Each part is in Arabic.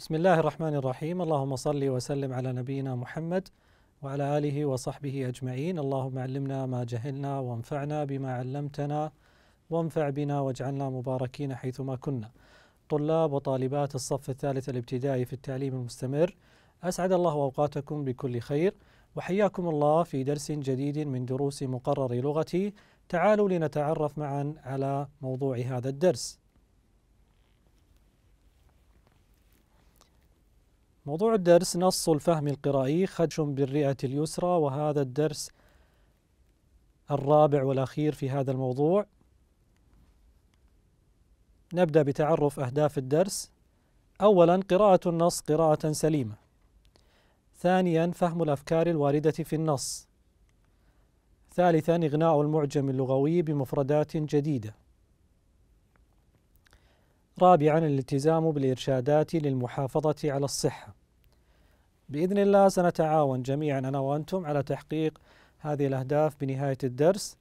بسم الله الرحمن الرحيم اللهم صل وسلم على نبينا محمد وعلى اله وصحبه اجمعين اللهم علمنا ما جهلنا وانفعنا بما علمتنا وانفع بنا واجعلنا مباركين حيثما كنا طلاب وطالبات الصف الثالث الابتدائي في التعليم المستمر اسعد الله اوقاتكم بكل خير وحياكم الله في درس جديد من دروس مقرر لغتي تعالوا لنتعرف معا على موضوع هذا الدرس موضوع الدرس نص الفهم القرائي خدش بالرئة اليسرى وهذا الدرس الرابع والأخير في هذا الموضوع نبدأ بتعرف أهداف الدرس أولا قراءة النص قراءة سليمة ثانيا فهم الأفكار الواردة في النص ثالثا إغناء المعجم اللغوي بمفردات جديدة رابعا الالتزام بالإرشادات للمحافظة على الصحة بإذن الله سنتعاون جميعا أنا وأنتم على تحقيق هذه الأهداف بنهاية الدرس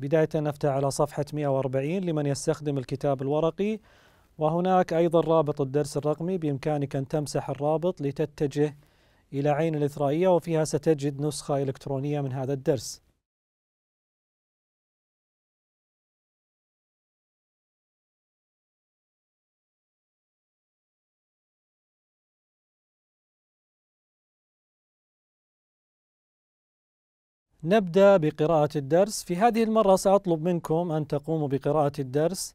بداية نفتح على صفحة 140 لمن يستخدم الكتاب الورقي وهناك أيضا رابط الدرس الرقمي بإمكانك أن تمسح الرابط لتتجه إلى عين الإثرائية وفيها ستجد نسخة إلكترونية من هذا الدرس نبدأ بقراءة الدرس في هذه المرة سأطلب منكم أن تقوموا بقراءة الدرس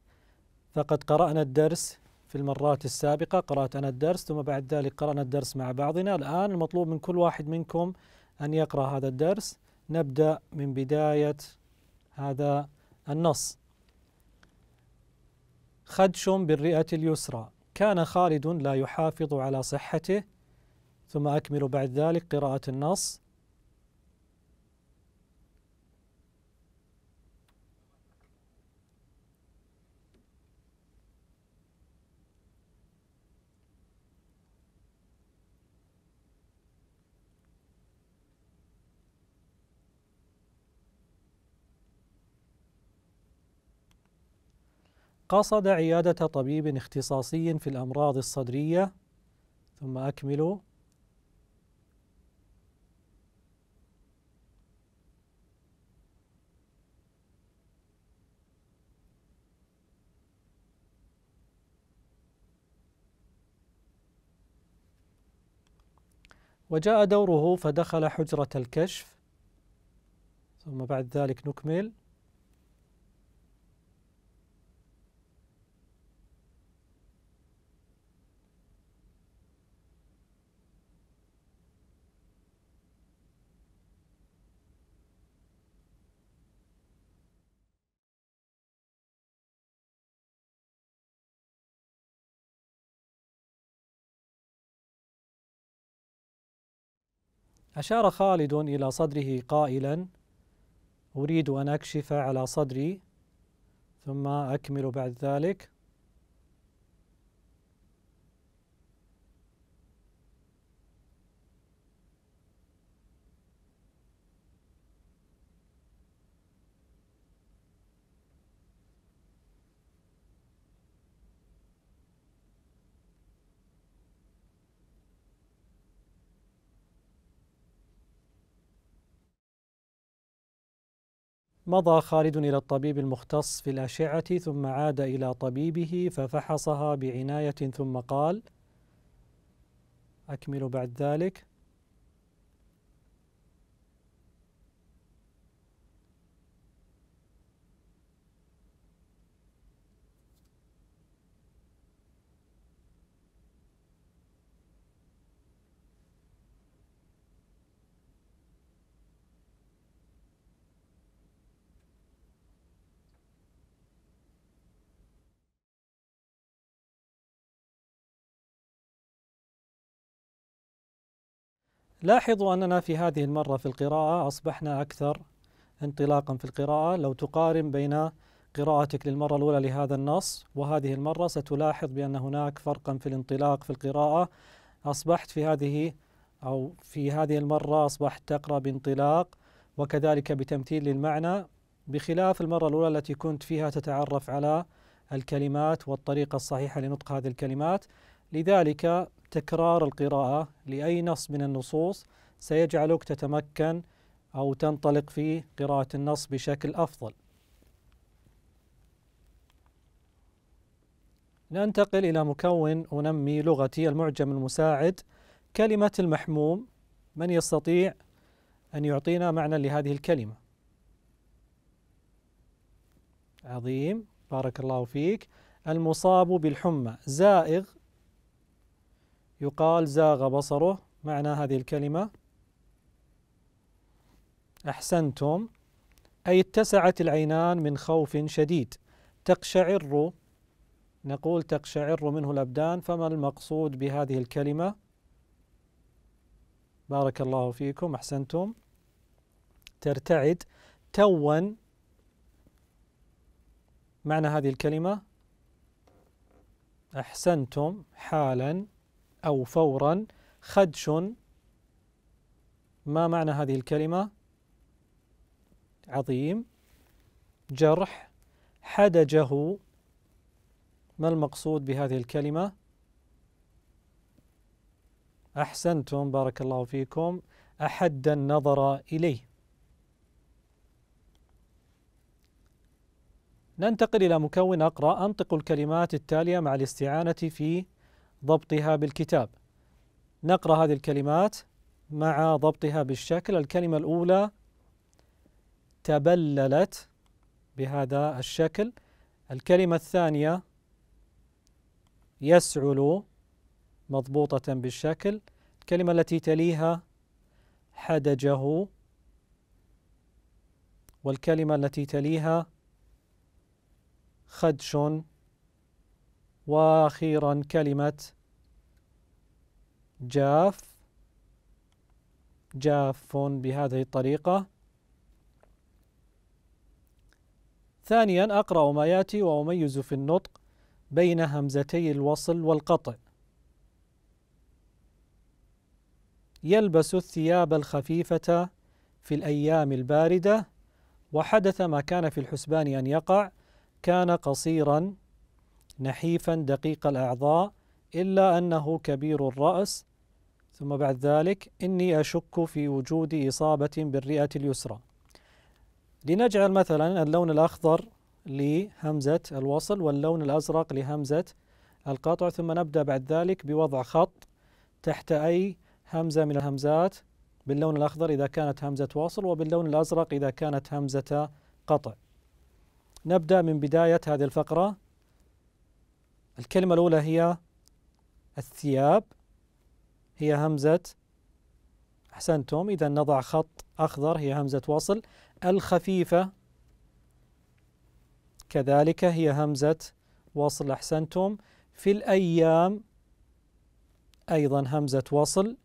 فقد قرأنا الدرس في المرات السابقة قرأت أنا الدرس ثم بعد ذلك قرأنا الدرس مع بعضنا الآن المطلوب من كل واحد منكم أن يقرأ هذا الدرس نبدأ من بداية هذا النص خدش بالرئة اليسرى كان خالد لا يحافظ على صحته ثم أكمل بعد ذلك قراءة النص قصد عيادة طبيب اختصاصي في الأمراض الصدرية ثم أكملوا وجاء دوره فدخل حجرة الكشف ثم بعد ذلك نكمل أشار خالد إلى صدره قائلا أريد أن أكشف على صدري ثم أكمل بعد ذلك مضى خالد إلى الطبيب المختص في الأشعة ثم عاد إلى طبيبه ففحصها بعناية ثم قال أكمل بعد ذلك لاحظوا أننا في هذه المرة في القراءة أصبحنا أكثر انطلاقا في القراءة لو تقارن بين قراءتك للمرة الأولى لهذا النص وهذه المرة ستلاحظ بأن هناك فرقا في الانطلاق في القراءة أصبحت في هذه أو في هذه المرة أصبحت تقرأ بانطلاق وكذلك بتمثيل للمعنى بخلاف المرة الأولى التي كنت فيها تتعرف على الكلمات والطريقة الصحيحة لنطق هذه الكلمات لذلك تكرار القراءة لأي نص من النصوص سيجعلك تتمكن أو تنطلق في قراءة النص بشكل أفضل ننتقل إلى مكون أنمي لغتي المعجم المساعد كلمة المحموم من يستطيع أن يعطينا معنى لهذه الكلمة عظيم بارك الله فيك المصاب بالحمى زائغ يقال زاغ بصره معنى هذه الكلمة أحسنتم أي اتسعت العينان من خوف شديد تقشعر نقول تقشعر منه الأبدان فما المقصود بهذه الكلمة بارك الله فيكم أحسنتم ترتعد تون معنى هذه الكلمة أحسنتم حالا أو فورا خدش ما معنى هذه الكلمة عظيم جرح حدجه ما المقصود بهذه الكلمة أحسنتم بارك الله فيكم أحد النظر إليه ننتقل إلى مكون أقرأ أنطق الكلمات التالية مع الاستعانة في ضبطها بالكتاب نقرأ هذه الكلمات مع ضبطها بالشكل الكلمة الأولى تبللت بهذا الشكل الكلمة الثانية يسعل مضبوطة بالشكل الكلمة التي تليها حدجه والكلمة التي تليها خدش وأخيرا كلمة جاف جاف بهذه الطريقة ثانيا أقرأ ما يأتي وأميز في النطق بين همزتي الوصل والقطع يلبس الثياب الخفيفة في الأيام الباردة وحدث ما كان في الحسبان أن يقع كان قصيرا نحيفا دقيق الأعضاء إلا أنه كبير الرأس ثم بعد ذلك إني أشك في وجود إصابة بالرئة اليسرى لنجعل مثلا اللون الأخضر لهمزة الوصل واللون الأزرق لهمزة القطع ثم نبدأ بعد ذلك بوضع خط تحت أي همزة من الهمزات باللون الأخضر إذا كانت همزة وصل وباللون الأزرق إذا كانت همزة قطع نبدأ من بداية هذه الفقرة الكلمة الأولى هي الثياب هي همزة أحسنتم إذا نضع خط أخضر هي همزة وصل الخفيفة كذلك هي همزة وصل أحسنتم في الأيام أيضا همزة وصل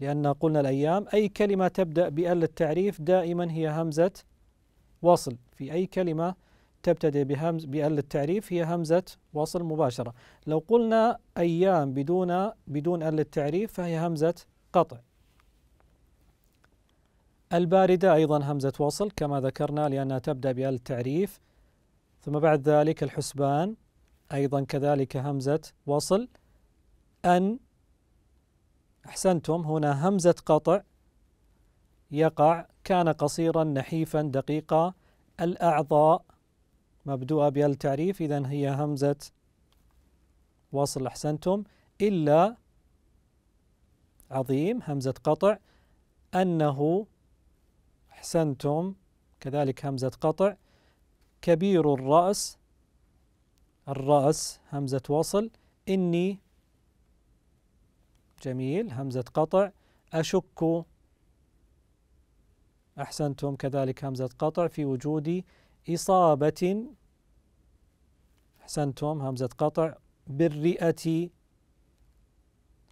لأن قلنا الأيام أي كلمة تبدأ بأل التعريف دائما هي همزة وصل في أي كلمة تبتدئ بهمز بال التعريف هي همزه وصل مباشره لو قلنا ايام بدون بدون ال التعريف فهي همزه قطع الباردة أيضا همزة وصل كما ذكرنا لأنها تبدأ بأل التعريف ثم بعد ذلك الحسبان أيضا كذلك همزة وصل أن أحسنتم هنا همزة قطع يقع كان قصيرا نحيفا دقيقا الأعضاء مبدوءة بالتعريف إذا هي همزة وصل أحسنتم إلا عظيم همزة قطع أنه أحسنتم كذلك همزة قطع كبير الرأس الرأس همزة وصل إني جميل همزة قطع أشك أحسنتم كذلك همزة قطع في وجود إصابة أحسنتم همزة قطع بالرئة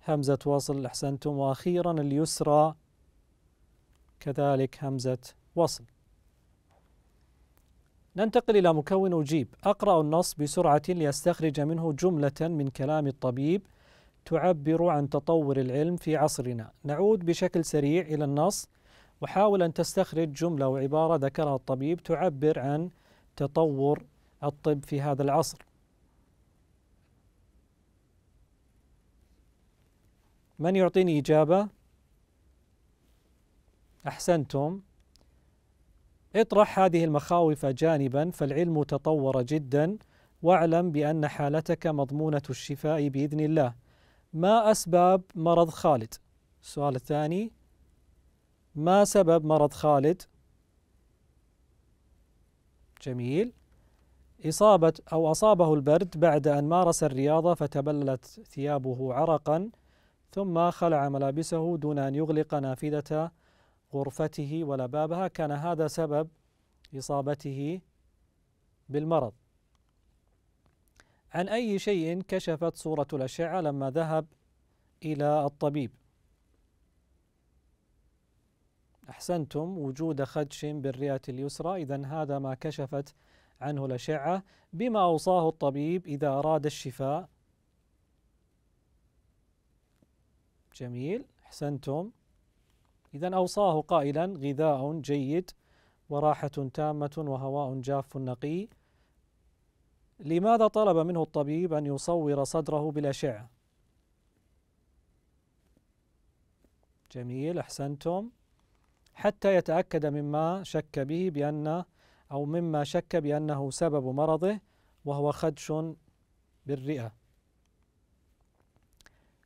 همزة وصل أحسنتم وأخيرا اليسرى كذلك همزة وصل ننتقل إلى مكون أجيب أقرأ النص بسرعة ليستخرج منه جملة من كلام الطبيب تعبر عن تطور العلم في عصرنا نعود بشكل سريع إلى النص وحاول أن تستخرج جملة وعبارة ذكرها الطبيب تعبر عن تطور الطب في هذا العصر من يعطيني إجابة أحسنتم اطرح هذه المخاوف جانبا فالعلم تطور جدا واعلم بأن حالتك مضمونة الشفاء بإذن الله ما أسباب مرض خالد السؤال الثاني ما سبب مرض خالد جميل إصابة أو أصابه البرد بعد أن مارس الرياضة فتبللت ثيابه عرقا ثم خلع ملابسه دون أن يغلق نافذة غرفته ولا بابها كان هذا سبب إصابته بالمرض عن أي شيء كشفت صورة الأشعة لما ذهب إلى الطبيب أحسنتم وجود خدش بالرئة اليسرى إذا هذا ما كشفت عنه الأشعة بما أوصاه الطبيب إذا أراد الشفاء جميل أحسنتم إذا أوصاه قائلا غذاء جيد وراحة تامة وهواء جاف نقي لماذا طلب منه الطبيب أن يصور صدره بالأشعة جميل أحسنتم حتى يتأكد مما شك به بأن أو مما شك بأنه سبب مرضه وهو خدش بالرئة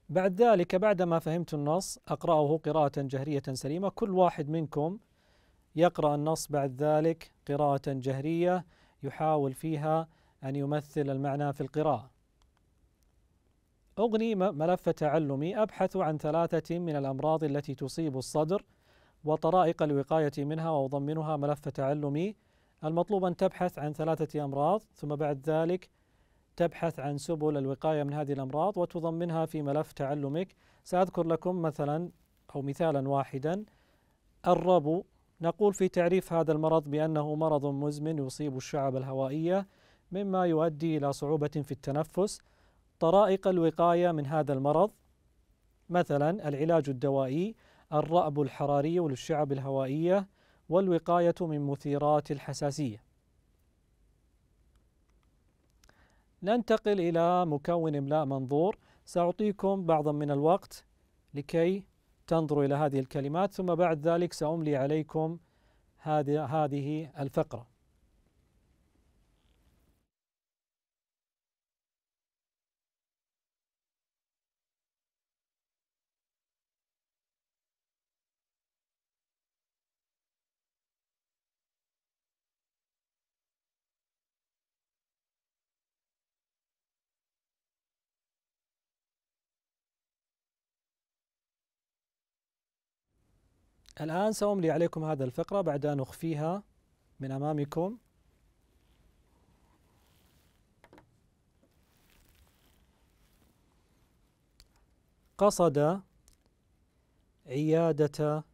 بعد ذلك بعدما فهمت النص أقرأه قراءة جهرية سليمة كل واحد منكم يقرأ النص بعد ذلك قراءة جهرية يحاول فيها أن يمثل المعنى في القراءة أغني ملف تعلمي أبحث عن ثلاثة من الأمراض التي تصيب الصدر وطرائق الوقاية منها وأضمنها ملف تعلمي المطلوب أن تبحث عن ثلاثة أمراض ثم بعد ذلك تبحث عن سبل الوقاية من هذه الأمراض وتضمنها في ملف تعلمك سأذكر لكم مثلا أو مثالا واحدا الربو نقول في تعريف هذا المرض بأنه مرض مزمن يصيب الشعب الهوائية مما يؤدي إلى صعوبة في التنفس طرائق الوقاية من هذا المرض مثلا العلاج الدوائي الرأب الحراري للشعب الهوائية والوقاية من مثيرات الحساسية. ننتقل إلى مكون إملاء منظور سأعطيكم بعضا من الوقت لكي تنظروا إلى هذه الكلمات ثم بعد ذلك سأملي عليكم هذه الفقرة الآن سأملي عليكم هذا الفقرة بعد أن أخفيها من أمامكم قصد عيادة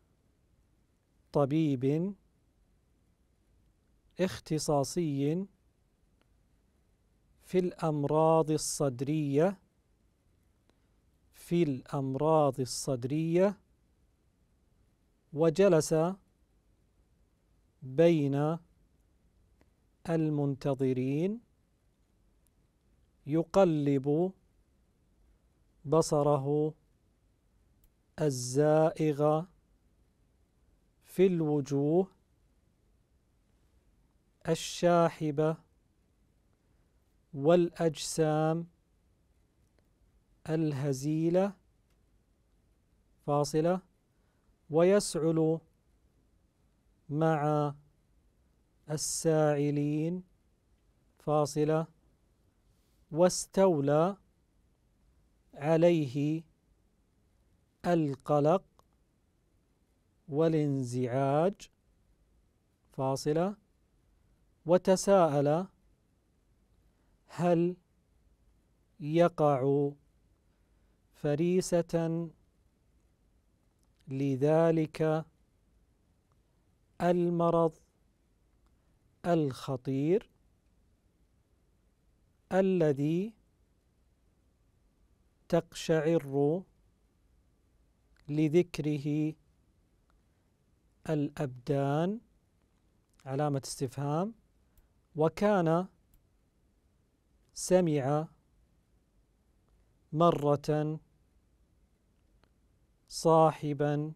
طبيب اختصاصي في الأمراض الصدرية في الأمراض الصدرية وجلس بين المنتظرين يقلب بصره الزائغ في الوجوه الشاحبة والأجسام الهزيلة فاصلة ويسعل مع الساعلين فاصلة واستولى عليه القلق والانزعاج فاصلة وتساءل هل يقع فريسة لذلك المرض الخطير الذي تقشعر لذكره الأبدان علامة استفهام وكان سمع مرة صاحبا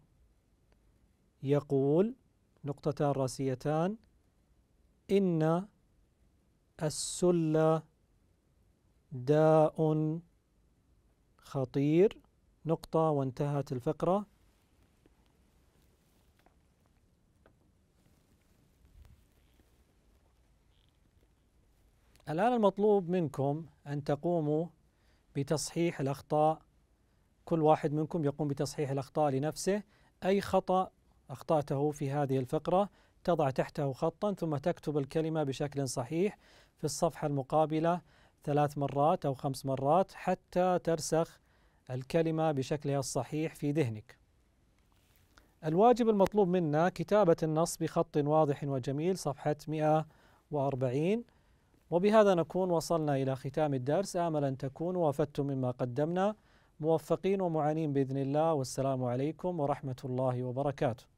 يقول نقطتان راسيتان إن السل داء خطير نقطة وانتهت الفقرة الآن المطلوب منكم أن تقوموا بتصحيح الأخطاء كل واحد منكم يقوم بتصحيح الأخطاء لنفسه أي خطأ أخطأته في هذه الفقرة تضع تحته خطا ثم تكتب الكلمة بشكل صحيح في الصفحة المقابلة ثلاث مرات أو خمس مرات حتى ترسخ الكلمة بشكلها الصحيح في ذهنك. الواجب المطلوب منا كتابة النص بخط واضح وجميل صفحة 140 وبهذا نكون وصلنا إلى ختام الدرس آمل أن تكونوا وافدتم مما قدمنا موفقين ومعانين باذن الله والسلام عليكم ورحمه الله وبركاته